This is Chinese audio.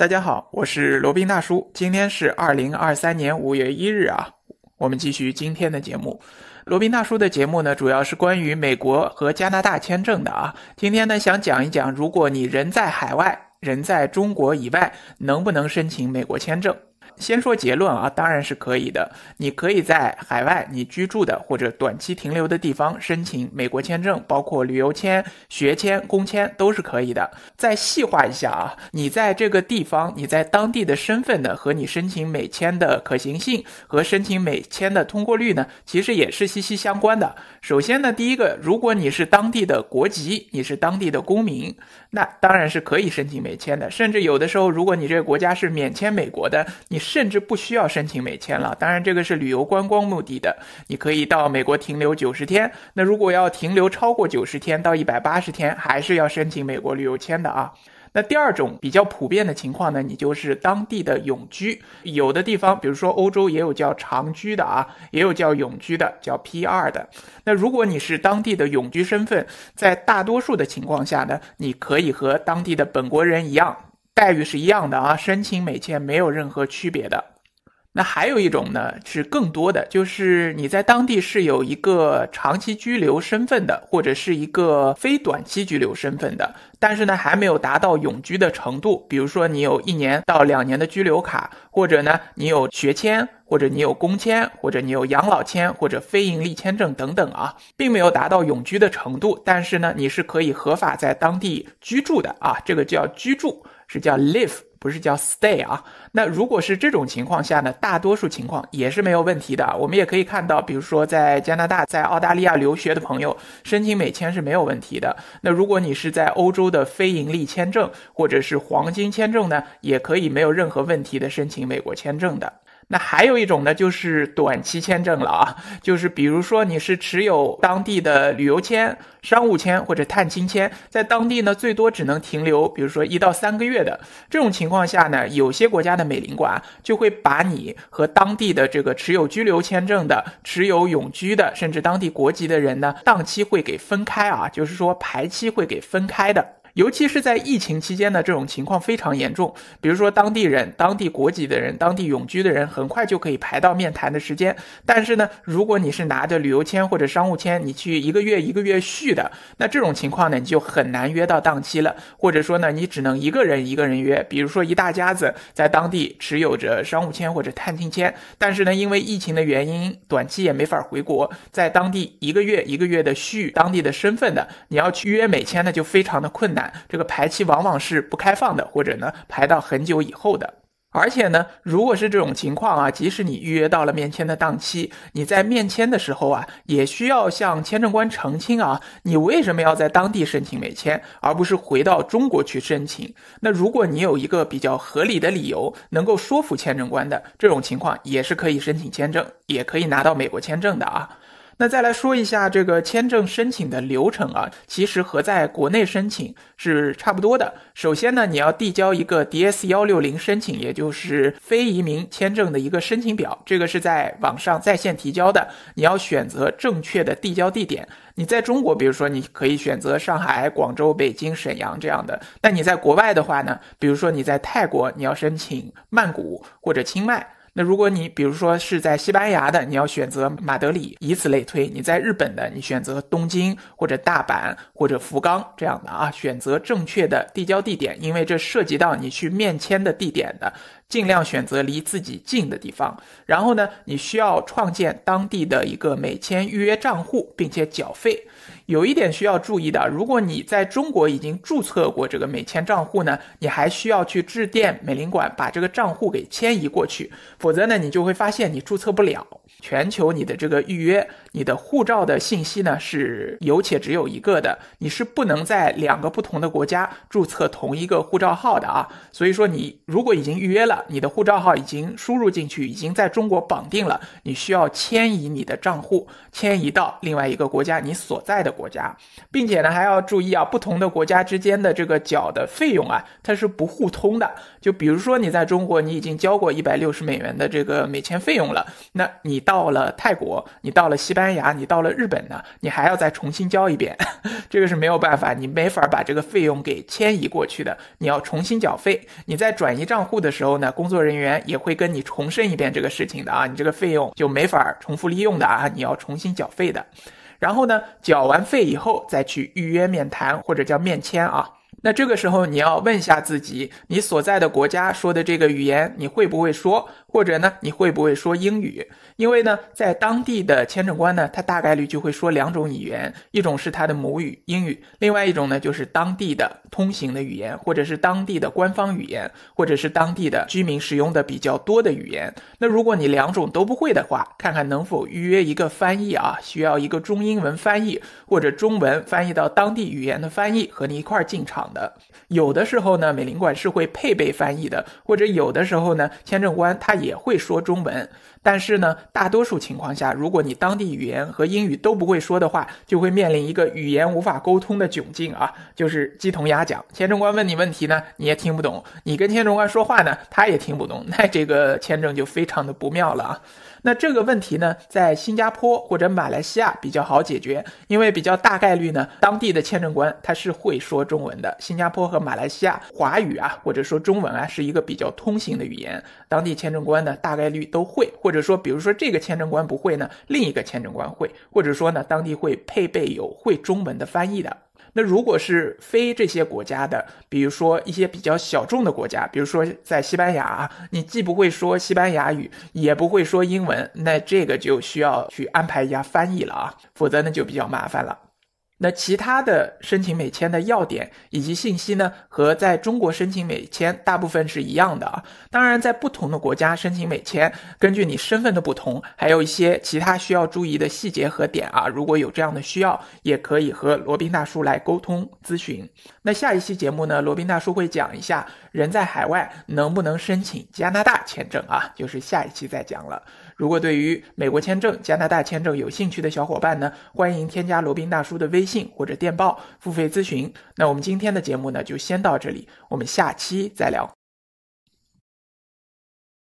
大家好，我是罗宾大叔。今天是二零二三年五月一日啊，我们继续今天的节目。罗宾大叔的节目呢，主要是关于美国和加拿大签证的啊。今天呢，想讲一讲，如果你人在海外，人在中国以外，能不能申请美国签证？先说结论啊，当然是可以的。你可以在海外你居住的或者短期停留的地方申请美国签证，包括旅游签、学签、工签都是可以的。再细化一下啊，你在这个地方，你在当地的身份呢，和你申请美签的可行性和申请美签的通过率呢，其实也是息息相关的。首先呢，第一个，如果你是当地的国籍，你是当地的公民，那当然是可以申请美签的。甚至有的时候，如果你这个国家是免签美国的，你甚至不需要申请美签了，当然这个是旅游观光目的的，你可以到美国停留九十天。那如果要停留超过九十天到一百八十天，还是要申请美国旅游签的啊。那第二种比较普遍的情况呢，你就是当地的永居，有的地方比如说欧洲也有叫长居的啊，也有叫永居的，叫 PR 的。那如果你是当地的永居身份，在大多数的情况下呢，你可以和当地的本国人一样。待遇是一样的啊，申请美签没有任何区别的。那还有一种呢，是更多的，就是你在当地是有一个长期居留身份的，或者是一个非短期居留身份的，但是呢还没有达到永居的程度。比如说你有一年到两年的居留卡，或者呢你有学签，或者你有工签，或者你有养老签，或者非盈利签证等等啊，并没有达到永居的程度，但是呢你是可以合法在当地居住的啊，这个叫居住。是叫 live，不是叫 stay 啊。那如果是这种情况下呢，大多数情况也是没有问题的。我们也可以看到，比如说在加拿大、在澳大利亚留学的朋友申请美签是没有问题的。那如果你是在欧洲的非盈利签证或者是黄金签证呢，也可以没有任何问题的申请美国签证的。那还有一种呢，就是短期签证了啊，就是比如说你是持有当地的旅游签、商务签或者探亲签，在当地呢最多只能停留，比如说一到三个月的。这种情况下呢，有些国家的美领馆就会把你和当地的这个持有居留签证的、持有永居的，甚至当地国籍的人呢，档期会给分开啊，就是说排期会给分开的。尤其是在疫情期间呢，这种情况非常严重。比如说，当地人、当地国籍的人、当地永居的人，很快就可以排到面谈的时间。但是呢，如果你是拿着旅游签或者商务签，你去一个月一个月续的，那这种情况呢，你就很难约到档期了。或者说呢，你只能一个人一个人约。比如说，一大家子在当地持有着商务签或者探亲签，但是呢，因为疫情的原因，短期也没法回国，在当地一个月一个月的续当地的身份的，你要去约美签呢，就非常的困难。这个排期往往是不开放的，或者呢排到很久以后的。而且呢，如果是这种情况啊，即使你预约到了面签的档期，你在面签的时候啊，也需要向签证官澄清啊，你为什么要在当地申请美签，而不是回到中国去申请？那如果你有一个比较合理的理由，能够说服签证官的这种情况，也是可以申请签证，也可以拿到美国签证的啊。那再来说一下这个签证申请的流程啊，其实和在国内申请是差不多的。首先呢，你要递交一个 DS 幺六零申请，也就是非移民签证的一个申请表，这个是在网上在线提交的。你要选择正确的递交地点。你在中国，比如说你可以选择上海、广州、北京、沈阳这样的。那你在国外的话呢，比如说你在泰国，你要申请曼谷或者清迈。那如果你比如说是在西班牙的，你要选择马德里，以此类推，你在日本的，你选择东京或者大阪或者福冈这样的啊，选择正确的递交地点，因为这涉及到你去面签的地点的。尽量选择离自己近的地方，然后呢，你需要创建当地的一个美签预约账户，并且缴费。有一点需要注意的，如果你在中国已经注册过这个美签账户呢，你还需要去致电美领馆把这个账户给迁移过去，否则呢，你就会发现你注册不了全球你的这个预约，你的护照的信息呢是有且只有一个的，你是不能在两个不同的国家注册同一个护照号的啊。所以说，你如果已经预约了，你的护照号已经输入进去，已经在中国绑定了。你需要迁移你的账户，迁移到另外一个国家，你所在的国家，并且呢还要注意啊，不同的国家之间的这个缴的费用啊，它是不互通的。就比如说，你在中国，你已经交过一百六十美元的这个美签费用了，那你到了泰国，你到了西班牙，你到了日本呢，你还要再重新交一遍，这个是没有办法，你没法把这个费用给迁移过去的，你要重新缴费。你在转移账户的时候呢，工作人员也会跟你重申一遍这个事情的啊，你这个费用就没法重复利用的啊，你要重新缴费的。然后呢，缴完费以后再去预约面谈或者叫面签啊。那这个时候你要问一下自己，你所在的国家说的这个语言你会不会说，或者呢你会不会说英语？因为呢，在当地的签证官呢，他大概率就会说两种语言，一种是他的母语英语，另外一种呢就是当地的通行的语言，或者是当地的官方语言，或者是当地的居民使用的比较多的语言。那如果你两种都不会的话，看看能否预约一个翻译啊，需要一个中英文翻译，或者中文翻译到当地语言的翻译和你一块儿进场。的有的时候呢，美领馆是会配备翻译的，或者有的时候呢，签证官他也会说中文。但是呢，大多数情况下，如果你当地语言和英语都不会说的话，就会面临一个语言无法沟通的窘境啊，就是鸡同鸭讲。签证官问你问题呢，你也听不懂；你跟签证官说话呢，他也听不懂。那这个签证就非常的不妙了啊。那这个问题呢，在新加坡或者马来西亚比较好解决，因为比较大概率呢，当地的签证官他是会说中文的。新加坡和马来西亚华语啊，或者说中文啊，是一个比较通行的语言，当地签证官呢大概率都会或。或者说，比如说这个签证官不会呢，另一个签证官会；或者说呢，当地会配备有会中文的翻译的。那如果是非这些国家的，比如说一些比较小众的国家，比如说在西班牙，你既不会说西班牙语，也不会说英文，那这个就需要去安排一下翻译了啊，否则呢就比较麻烦了。那其他的申请美签的要点以及信息呢，和在中国申请美签大部分是一样的啊。当然，在不同的国家申请美签，根据你身份的不同，还有一些其他需要注意的细节和点啊。如果有这样的需要，也可以和罗宾大叔来沟通咨询。那下一期节目呢，罗宾大叔会讲一下人在海外能不能申请加拿大签证啊，就是下一期再讲了。如果对于美国签证、加拿大签证有兴趣的小伙伴呢，欢迎添加罗宾大叔的微。信或者电报付费咨询。那我们今天的节目呢，就先到这里，我们下期再聊。